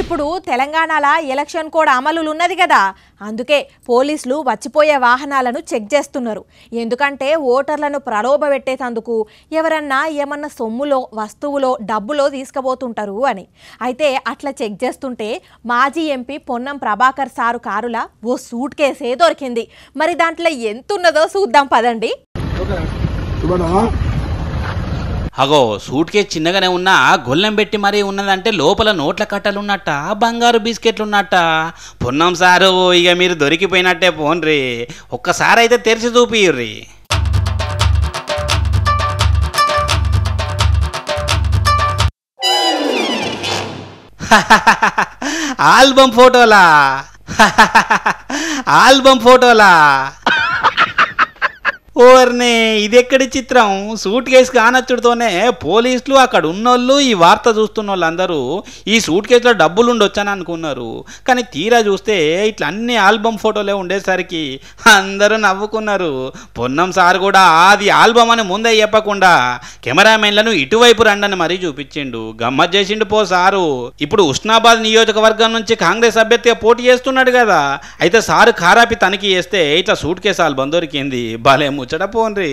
ఇప్పుడు తెలంగాణలో election code అమలులు ఉన్నది కదా అందుకే పోలీసులు వచ్చిపోయే వాహనాలను చెక్ చేస్తున్నారు ఎందుకంటే ఓటర్లను ప్రలోభపెట్టేటందుకు ఎవరన్నా ఏమన్నా సొమ్ములో వస్తువులో డబ్బులో తీసుకుపోతుంటారు అని అయితే అట్లా చెక్ చేస్తుంటే మాజీ ఎంపీ పొన్నం ప్రభాకర్ సారు కారుల ఓ సూట్ కేసే దొరికింది మరి దాంట్లో ఎంత ఉన్నదో చూద్దాం పదండి అగో సూట్ కేస్ చిన్నగానే ఉన్నా గొల్లెం పెట్టి మరీ ఉన్నదంటే లోపల నోట్ల కట్టలున్నట్ట బంగారు బిస్కెట్లున్నట్ట పున్నాం సారు ఇక మీరు దొరికిపోయినట్టే రీ ఒక్కసారి అయితే తెరిచి చూపియుర్రీ ఆల్బమ్ ఫోటోలా ఆల్బమ్ ఫోటోలా ఓర్నే ఎక్కడి చిత్రం సూట్ కేసు కానచ్చుడితోనే పోలీసులు అక్కడ ఉన్నోళ్ళు ఈ వార్త చూస్తున్న వాళ్ళందరూ ఈ సూట్ కేసులో డబ్బులు ఉండొచ్చని అనుకున్నారు కానీ తీరా చూస్తే ఇట్లా అన్ని ఆల్బమ్ ఫోటోలే ఉండేసరికి అందరూ నవ్వుకున్నారు పొన్నం సార్ కూడా అది ఆల్బమ్ అని ముందే చెప్పకుండా కెమెరామెన్లను ఇటువైపు రండని మరీ చూపించిండు గమ్మత్ చేసిండు పో సారు ఇప్పుడు ఉస్నాబాద్ నియోజకవర్గం నుంచి కాంగ్రెస్ అభ్యర్థిగా పోటీ చేస్తున్నాడు కదా అయితే సారు కారాపి తనిఖీ చేస్తే ఇట్లా సూట్ కేసు ఆల్బమ్ దొరికింది భలే முச்சட போன்றே